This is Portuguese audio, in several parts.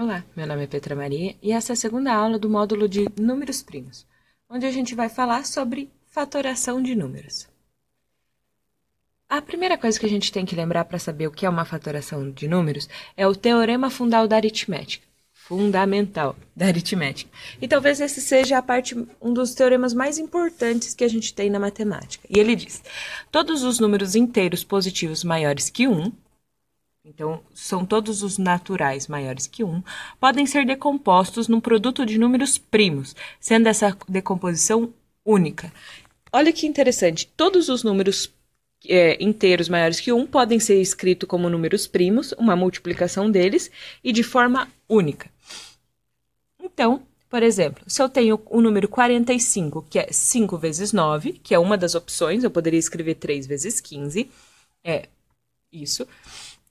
Olá, meu nome é Petra Maria e essa é a segunda aula do módulo de números primos, onde a gente vai falar sobre fatoração de números. A primeira coisa que a gente tem que lembrar para saber o que é uma fatoração de números é o teorema fundal da aritmética, fundamental da aritmética. E talvez esse seja a parte um dos teoremas mais importantes que a gente tem na matemática. E ele diz: todos os números inteiros positivos maiores que 1 então, são todos os naturais maiores que 1, podem ser decompostos num produto de números primos, sendo essa decomposição única. Olha que interessante, todos os números é, inteiros maiores que 1 podem ser escritos como números primos, uma multiplicação deles, e de forma única. Então, por exemplo, se eu tenho o número 45, que é 5 vezes 9, que é uma das opções, eu poderia escrever 3 vezes 15, é isso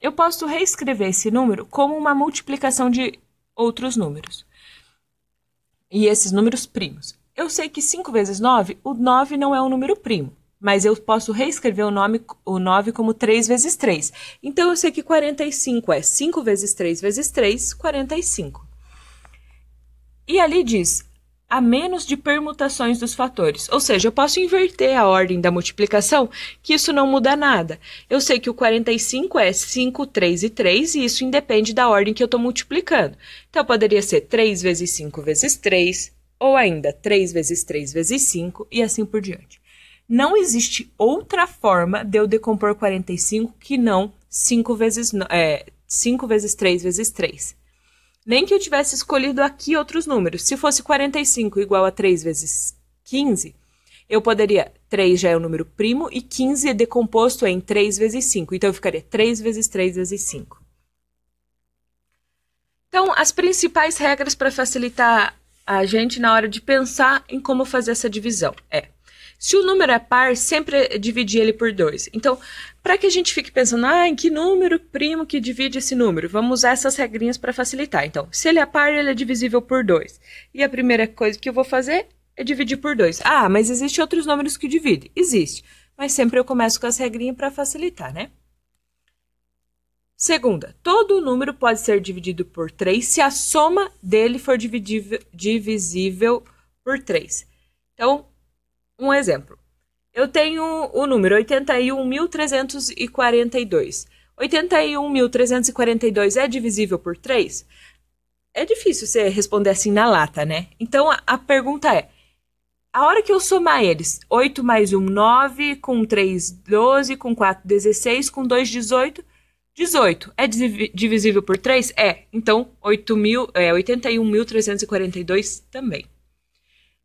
eu posso reescrever esse número como uma multiplicação de outros números. E esses números primos. Eu sei que 5 vezes 9, o 9 não é um número primo, mas eu posso reescrever o, nome, o 9 como 3 vezes 3. Então eu sei que 45 é 5 vezes 3 vezes 3, 45. E ali diz: a menos de permutações dos fatores. Ou seja, eu posso inverter a ordem da multiplicação, que isso não muda nada. Eu sei que o 45 é 5, 3 e 3, e isso independe da ordem que eu estou multiplicando. Então, poderia ser 3 vezes 5 vezes 3, ou ainda 3 vezes 3 vezes 5, e assim por diante. Não existe outra forma de eu decompor 45 que não 5 vezes, é, 5 vezes 3 vezes 3. Nem que eu tivesse escolhido aqui outros números. Se fosse 45 igual a 3 vezes 15, eu poderia. 3 já é o número primo e 15 é decomposto em 3 vezes 5. Então eu ficaria 3 vezes 3 vezes 5. Então, as principais regras para facilitar a gente na hora de pensar em como fazer essa divisão é se o número é par, sempre divide ele por 2. Então, para que a gente fique pensando, ah, em que número primo que divide esse número? Vamos usar essas regrinhas para facilitar. Então, se ele é par, ele é divisível por 2. E a primeira coisa que eu vou fazer é dividir por 2. Ah, mas existem outros números que dividem. Existe. Mas sempre eu começo com as regrinhas para facilitar, né? Segunda, todo número pode ser dividido por 3 se a soma dele for divisível por 3. Então, um exemplo. Eu tenho o número 81.342. 81.342 é divisível por 3? É difícil você responder assim na lata, né? Então a, a pergunta é: a hora que eu somar eles, 8 mais 1, 9, com 3, 12, com 4, 16, com 2, 18. 18 é divisível por 3? É. Então, é, 81.342 também.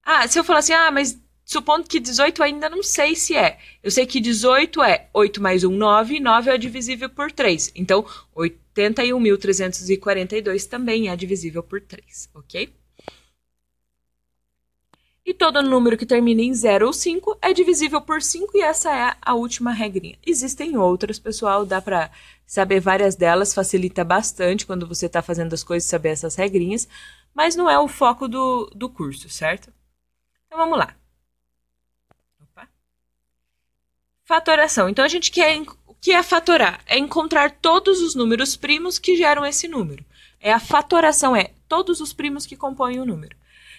Ah, se eu falar assim, ah, mas supondo que 18 ainda não sei se é. Eu sei que 18 é 8 mais 1, 9, e 9 é divisível por 3. Então, 81.342 também é divisível por 3, ok? E todo número que termina em 0 ou 5 é divisível por 5 e essa é a última regrinha. Existem outras, pessoal, dá para saber várias delas, facilita bastante quando você está fazendo as coisas saber essas regrinhas, mas não é o foco do, do curso, certo? Então vamos lá. Fatoração. Então a gente quer. O que é fatorar? É encontrar todos os números primos que geram esse número. É a fatoração, é todos os primos que compõem o número.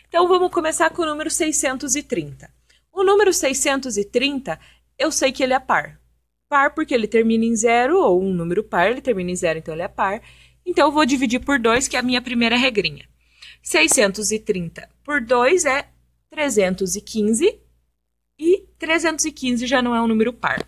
Então vamos começar com o número 630. O número 630, eu sei que ele é par. Par porque ele termina em zero, ou um número par, ele termina em zero, então ele é par. Então eu vou dividir por 2, que é a minha primeira regrinha. 630 por 2 é 315 e 315 já não é um número par.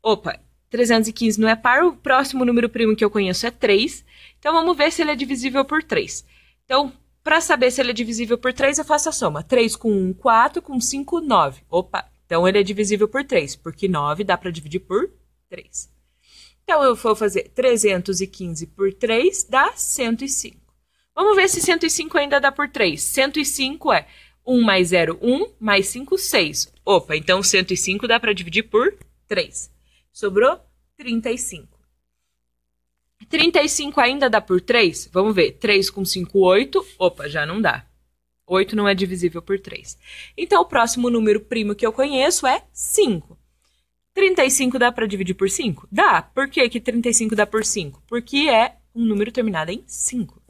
Opa, 315 não é par, o próximo número primo que eu conheço é 3. Então vamos ver se ele é divisível por 3. Então, para saber se ele é divisível por 3, eu faço a soma. 3 com 1, 4, com 5, 9. Opa, então ele é divisível por 3, porque 9 dá para dividir por 3. Então eu vou fazer 315 por 3 dá 105. Vamos ver se 105 ainda dá por 3. 105 é 1 mais 0, 1, mais 5, 6. Opa, então 105 dá para dividir por 3. Sobrou 35. 35 ainda dá por 3? Vamos ver. 3 com 5, 8. Opa, já não dá. 8 não é divisível por 3. Então, o próximo número primo que eu conheço é 5. 35 dá para dividir por 5? Dá. Por que, que 35 dá por 5? Porque é um número terminado em 5.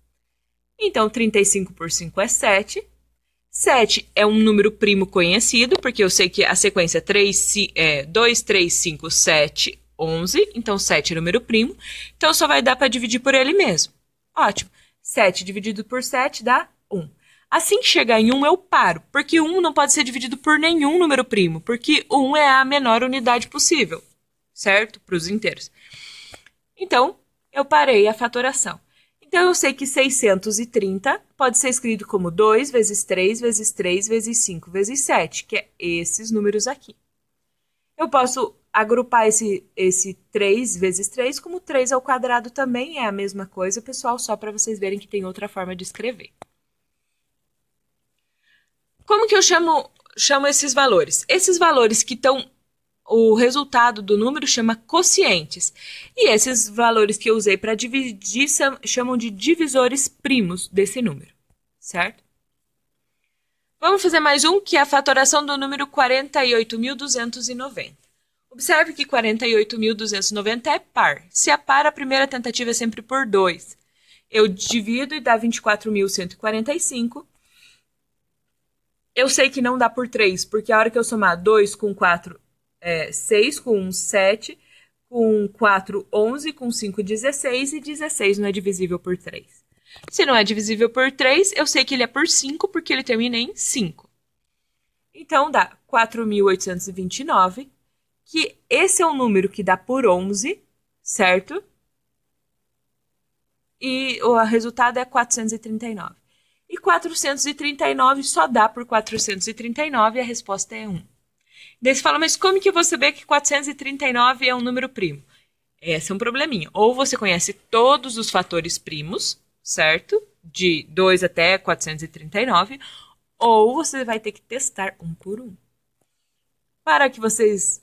Então, 35 por 5 é 7. 7 é um número primo conhecido, porque eu sei que a sequência 3, é 2, 3, 5, 7, 11. Então, 7 é número primo. Então, só vai dar para dividir por ele mesmo. Ótimo. 7 dividido por 7 dá 1. Assim que chegar em 1, eu paro, porque 1 não pode ser dividido por nenhum número primo, porque 1 é a menor unidade possível, certo? Para os inteiros. Então, eu parei a fatoração. Então eu sei que 630 pode ser escrito como 2 vezes 3 vezes 3 vezes 5 vezes 7, que é esses números aqui. Eu posso agrupar esse, esse 3 vezes 3 como 3 ao quadrado também é a mesma coisa, pessoal, só para vocês verem que tem outra forma de escrever. Como que eu chamo, chamo esses valores? Esses valores que estão o resultado do número chama quocientes. E esses valores que eu usei para dividir chamam de divisores primos desse número, certo? Vamos fazer mais um, que é a fatoração do número 48.290. Observe que 48.290 é par. Se é par, a primeira tentativa é sempre por 2. Eu divido e dá 24.145. Eu sei que não dá por 3, porque a hora que eu somar 2 com 4 é, 6, com 7, com 4, 11, com 5, 16 e 16 não é divisível por 3. Se não é divisível por 3, eu sei que ele é por 5 porque ele termina em 5. Então dá 4.829, que esse é um número que dá por 11, certo? E o resultado é 439. E 439 só dá por 439 e a resposta é 1. Daí você fala, mas como que eu vou saber que 439 é um número primo? Esse é um probleminha. Ou você conhece todos os fatores primos, certo? De 2 até 439, ou você vai ter que testar um por um. Para que vocês,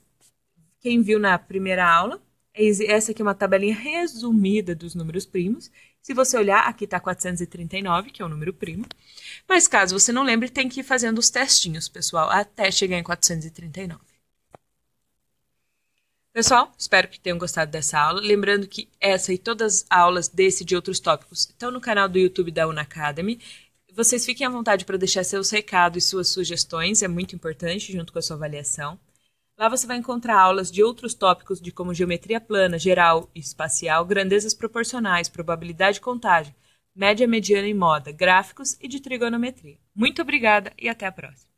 quem viu na primeira aula, essa aqui é uma tabelinha resumida dos números primos se você olhar, aqui está 439, que é o número primo. Mas caso você não lembre, tem que ir fazendo os testinhos, pessoal, até chegar em 439. Pessoal, espero que tenham gostado dessa aula. Lembrando que essa e todas as aulas desse e de outros tópicos estão no canal do YouTube da Unacademy. Vocês fiquem à vontade para deixar seus recados e suas sugestões, é muito importante junto com a sua avaliação. Lá você vai encontrar aulas de outros tópicos de como geometria plana, geral e espacial, grandezas proporcionais, probabilidade de contagem, média mediana e moda, gráficos e de trigonometria. Muito obrigada e até a próxima!